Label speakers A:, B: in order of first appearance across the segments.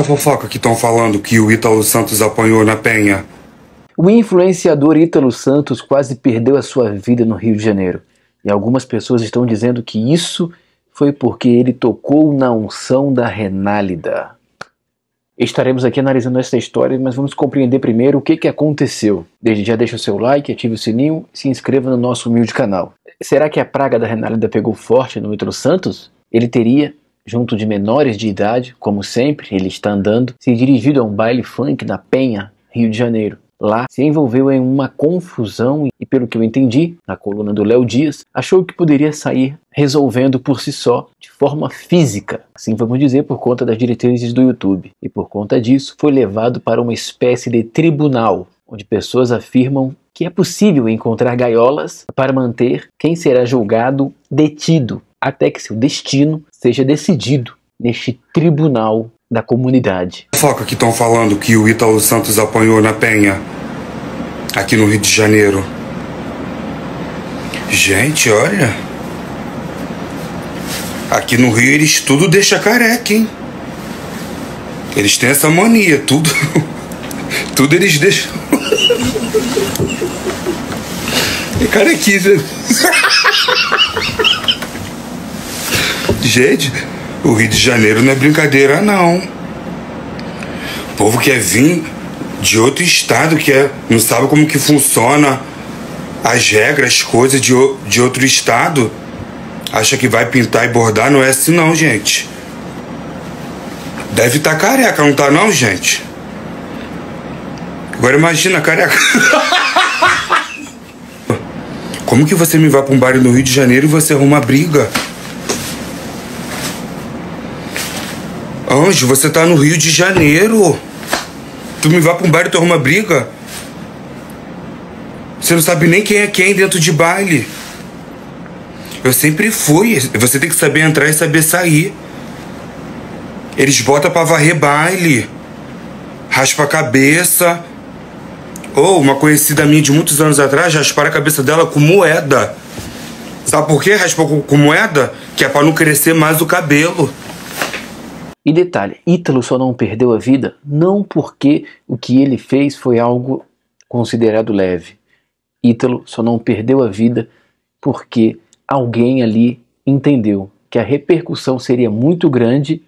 A: A fofoca que estão falando que o Ítalo Santos apanhou na Penha.
B: O influenciador Ítalo Santos quase perdeu a sua vida no Rio de Janeiro. E algumas pessoas estão dizendo que isso foi porque ele tocou na unção da Renálida. Estaremos aqui analisando essa história, mas vamos compreender primeiro o que, que aconteceu. Desde já deixa o seu like, ative o sininho e se inscreva no nosso humilde canal. Será que a praga da Renálida pegou forte no Ítalo Santos? Ele teria junto de menores de idade, como sempre, ele está andando, se dirigido a um baile funk na Penha, Rio de Janeiro. Lá se envolveu em uma confusão e, pelo que eu entendi, na coluna do Léo Dias, achou que poderia sair resolvendo por si só, de forma física, assim vamos dizer, por conta das diretrizes do YouTube. E por conta disso, foi levado para uma espécie de tribunal, onde pessoas afirmam que é possível encontrar gaiolas para manter quem será julgado detido, até que seu destino seja decidido neste tribunal da comunidade.
A: Foca que estão falando que o Ítalo Santos apanhou na Penha, aqui no Rio de Janeiro. Gente, olha. Aqui no Rio eles tudo deixa careca, hein? Eles têm essa mania, tudo. Tudo eles deixam. É carequice. Gente, o Rio de Janeiro não é brincadeira, não. O povo quer vir de outro estado que é, não sabe como que funciona as regras, as coisas de, de outro estado. Acha que vai pintar e bordar, não é assim não, gente. Deve estar tá careca, não tá não, gente? Agora imagina, careca. como que você me vai para um bar no Rio de Janeiro e você arruma briga? Anjo, você tá no Rio de Janeiro. Tu me vai pra um baile e tu arruma briga? Você não sabe nem quem é quem dentro de baile. Eu sempre fui. Você tem que saber entrar e saber sair. Eles botam pra varrer baile. Raspa a cabeça. Ou oh, uma conhecida minha de muitos anos atrás rasparam a cabeça dela com moeda. Sabe por que raspou com moeda? Que é pra não crescer mais o cabelo.
B: E detalhe, Ítalo só não perdeu a vida não porque o que ele fez foi algo considerado leve. Ítalo só não perdeu a vida porque alguém ali entendeu que a repercussão seria muito grande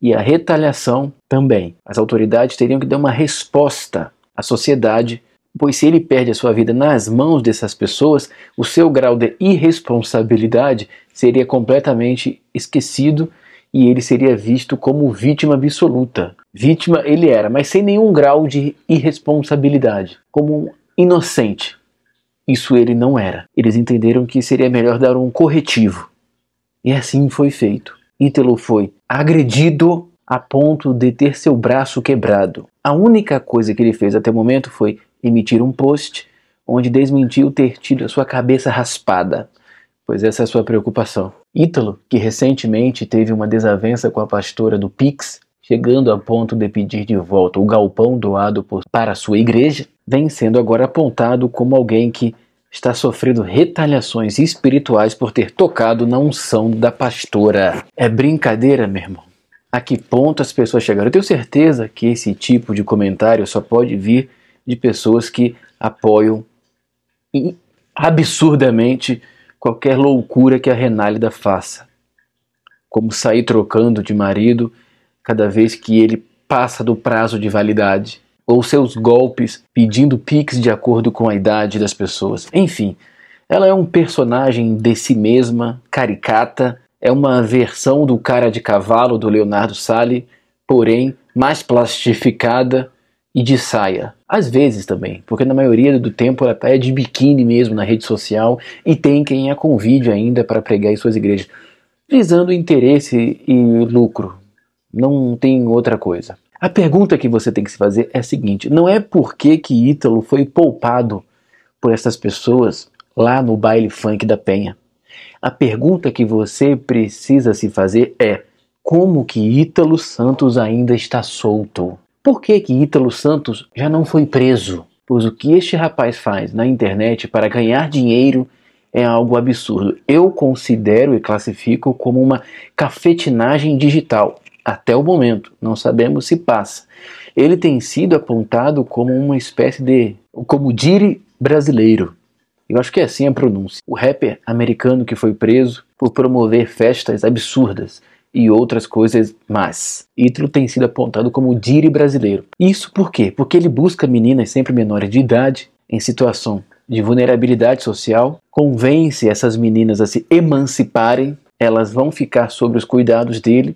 B: e a retaliação também. As autoridades teriam que dar uma resposta à sociedade, pois se ele perde a sua vida nas mãos dessas pessoas, o seu grau de irresponsabilidade seria completamente esquecido e ele seria visto como vítima absoluta. Vítima ele era, mas sem nenhum grau de irresponsabilidade, como um inocente. Isso ele não era. Eles entenderam que seria melhor dar um corretivo. E assim foi feito. Ítalo foi agredido a ponto de ter seu braço quebrado. A única coisa que ele fez até o momento foi emitir um post onde desmentiu ter tido a sua cabeça raspada, pois essa é a sua preocupação. Ítalo, que recentemente teve uma desavença com a pastora do Pix, chegando a ponto de pedir de volta o galpão doado por, para sua igreja, vem sendo agora apontado como alguém que está sofrendo retaliações espirituais por ter tocado na unção da pastora. É brincadeira, meu irmão. A que ponto as pessoas chegaram? Eu tenho certeza que esse tipo de comentário só pode vir de pessoas que apoiam absurdamente qualquer loucura que a Renálida faça. Como sair trocando de marido cada vez que ele passa do prazo de validade, ou seus golpes pedindo piques de acordo com a idade das pessoas. Enfim, ela é um personagem de si mesma, caricata, é uma versão do cara de cavalo do Leonardo Sali, porém mais plastificada e de saia. Às vezes também, porque na maioria do tempo ela tá é de biquíni mesmo na rede social e tem quem a convide ainda para pregar em suas igrejas, visando interesse e lucro. Não tem outra coisa. A pergunta que você tem que se fazer é a seguinte: não é por que que Ítalo foi poupado por essas pessoas lá no baile funk da Penha. A pergunta que você precisa se fazer é: como que Ítalo Santos ainda está solto? Por que que Ítalo Santos já não foi preso? Pois o que este rapaz faz na internet para ganhar dinheiro é algo absurdo. Eu considero e classifico como uma cafetinagem digital. Até o momento, não sabemos se passa. Ele tem sido apontado como uma espécie de como dire brasileiro. Eu acho que é assim a pronúncia. O rapper americano que foi preso por promover festas absurdas e outras coisas mais. Ítalo tem sido apontado como o Diri brasileiro. Isso por quê? Porque ele busca meninas sempre menores de idade em situação de vulnerabilidade social, convence essas meninas a se emanciparem, elas vão ficar sob os cuidados dele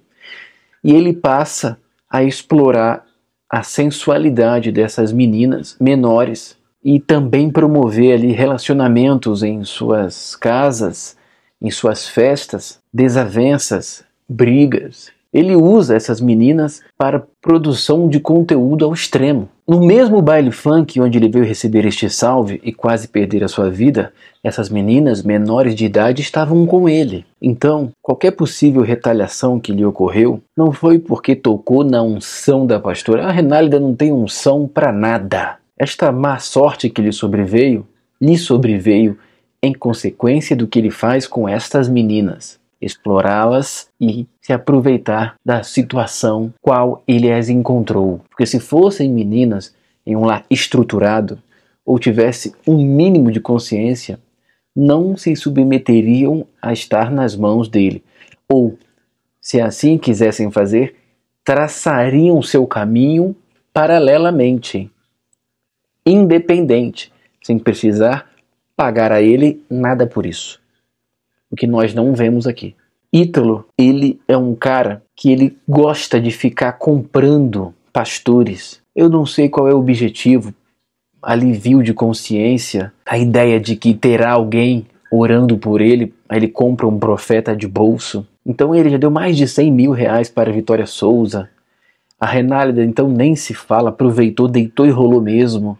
B: e ele passa a explorar a sensualidade dessas meninas menores e também promover ali relacionamentos em suas casas, em suas festas, desavenças, brigas. Ele usa essas meninas para produção de conteúdo ao extremo. No mesmo baile funk onde ele veio receber este salve e quase perder a sua vida, essas meninas menores de idade estavam com ele. Então, qualquer possível retaliação que lhe ocorreu não foi porque tocou na unção da pastora. A Renálida não tem unção para nada. Esta má sorte que lhe sobreveio, lhe sobreveio em consequência do que ele faz com estas meninas explorá-las e se aproveitar da situação qual ele as encontrou. Porque se fossem meninas em um lar estruturado ou tivesse um mínimo de consciência, não se submeteriam a estar nas mãos dele. Ou, se assim quisessem fazer, traçariam seu caminho paralelamente, independente, sem precisar pagar a ele nada por isso que nós não vemos aqui. Ítalo, ele é um cara que ele gosta de ficar comprando pastores. Eu não sei qual é o objetivo, alivio de consciência, a ideia de que terá alguém orando por ele, aí ele compra um profeta de bolso. Então ele já deu mais de 100 mil reais para Vitória Souza. A Renálida então nem se fala, aproveitou, deitou e rolou mesmo.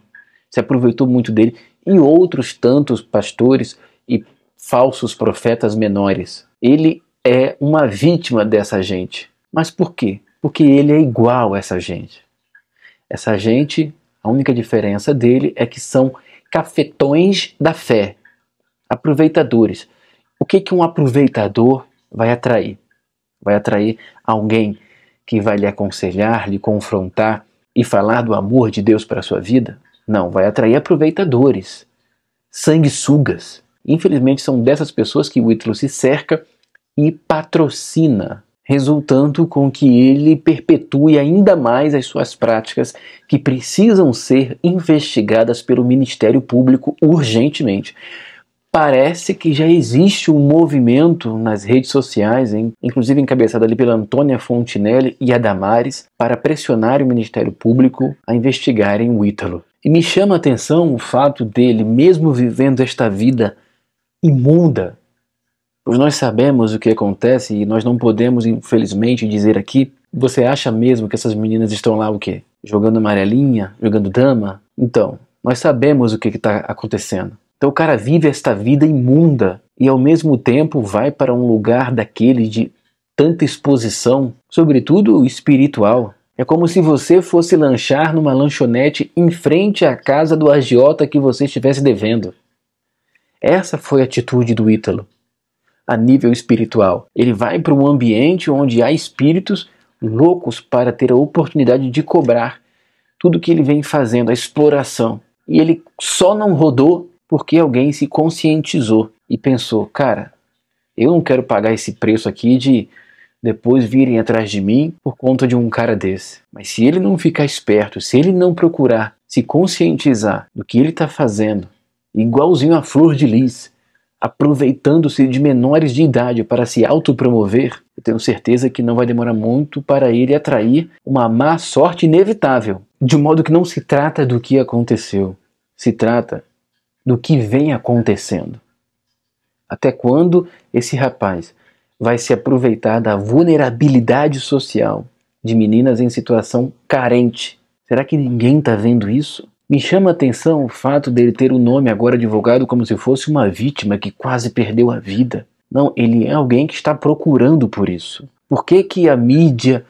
B: Se aproveitou muito dele. E outros tantos pastores e falsos profetas menores. Ele é uma vítima dessa gente. Mas por quê? Porque ele é igual a essa gente. Essa gente, a única diferença dele é que são cafetões da fé, aproveitadores. O que, que um aproveitador vai atrair? Vai atrair alguém que vai lhe aconselhar, lhe confrontar e falar do amor de Deus para a sua vida? Não, vai atrair aproveitadores, sanguessugas, Infelizmente, são dessas pessoas que Whitlow se cerca e patrocina, resultando com que ele perpetue ainda mais as suas práticas que precisam ser investigadas pelo Ministério Público urgentemente. Parece que já existe um movimento nas redes sociais, hein? inclusive encabeçado ali pela Antônia Fontinelli e Adamares, para pressionar o Ministério Público a investigarem o Ítalo. E me chama a atenção o fato dele, mesmo vivendo esta vida imunda. Pois nós sabemos o que acontece e nós não podemos, infelizmente, dizer aqui. Você acha mesmo que essas meninas estão lá o quê? Jogando amarelinha? Jogando dama? Então, nós sabemos o que está acontecendo. Então o cara vive esta vida imunda e ao mesmo tempo vai para um lugar daquele de tanta exposição, sobretudo espiritual. É como se você fosse lanchar numa lanchonete em frente à casa do agiota que você estivesse devendo. Essa foi a atitude do Ítalo, a nível espiritual. Ele vai para um ambiente onde há espíritos loucos para ter a oportunidade de cobrar tudo que ele vem fazendo, a exploração. E ele só não rodou porque alguém se conscientizou e pensou: cara, eu não quero pagar esse preço aqui de depois virem atrás de mim por conta de um cara desse. Mas se ele não ficar esperto, se ele não procurar se conscientizar do que ele está fazendo, igualzinho a Flor de Lis, aproveitando-se de menores de idade para se autopromover, eu tenho certeza que não vai demorar muito para ele atrair uma má sorte inevitável. De modo que não se trata do que aconteceu, se trata do que vem acontecendo. Até quando esse rapaz vai se aproveitar da vulnerabilidade social de meninas em situação carente? Será que ninguém está vendo isso? Me chama a atenção o fato dele ter o nome agora divulgado como se fosse uma vítima que quase perdeu a vida. Não, ele é alguém que está procurando por isso. Por que, que a mídia,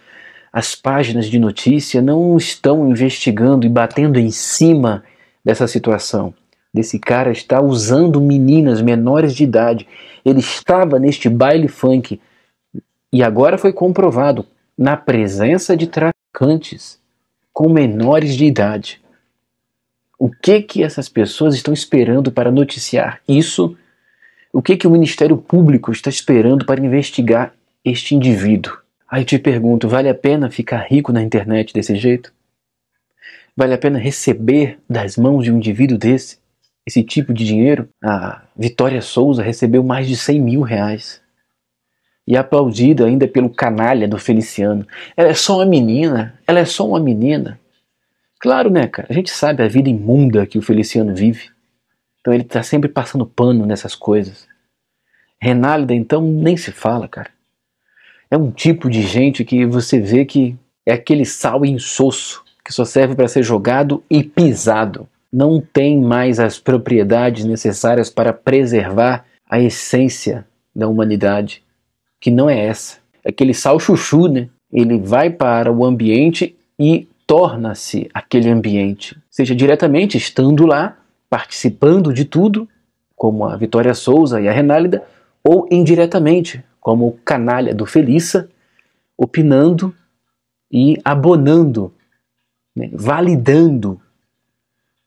B: as páginas de notícia não estão investigando e batendo em cima dessa situação? Desse cara está usando meninas menores de idade. Ele estava neste baile funk e agora foi comprovado na presença de traficantes com menores de idade. O que que essas pessoas estão esperando para noticiar isso? O que que o Ministério Público está esperando para investigar este indivíduo? Aí te pergunto, vale a pena ficar rico na internet desse jeito? Vale a pena receber das mãos de um indivíduo desse esse tipo de dinheiro? A Vitória Souza recebeu mais de 100 mil reais e é aplaudida ainda pelo canalha do Feliciano. Ela é só uma menina, ela é só uma menina. Claro, né, cara? A gente sabe a vida imunda que o Feliciano vive. Então ele tá sempre passando pano nessas coisas. Renálida, então, nem se fala, cara. É um tipo de gente que você vê que é aquele sal insosso que só serve para ser jogado e pisado. Não tem mais as propriedades necessárias para preservar a essência da humanidade, que não é essa. É aquele sal chuchu, né? Ele vai para o ambiente e torna-se aquele ambiente, seja diretamente estando lá, participando de tudo, como a Vitória Souza e a Renálida, ou indiretamente, como o canalha do Felissa, opinando e abonando, né, validando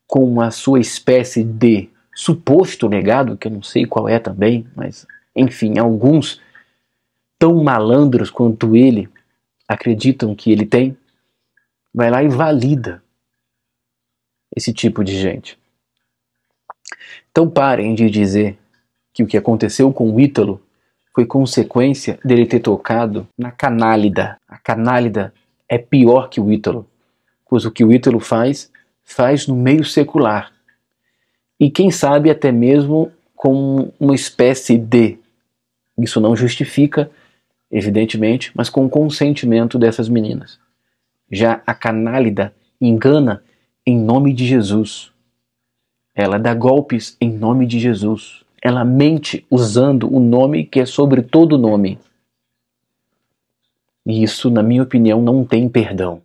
B: com a sua espécie de suposto legado, que eu não sei qual é também, mas enfim, alguns tão malandros quanto ele acreditam que ele tem, vai lá e valida esse tipo de gente. Então parem de dizer que o que aconteceu com o Ítalo foi consequência dele ter tocado na canálida. A canálida é pior que o Ítalo, pois o que o Ítalo faz, faz no meio secular. E quem sabe até mesmo com uma espécie de. Isso não justifica, evidentemente, mas com o consentimento dessas meninas. Já a canálida engana em nome de Jesus. Ela dá golpes em nome de Jesus. Ela mente usando o nome que é sobre todo nome. E isso, na minha opinião, não tem perdão.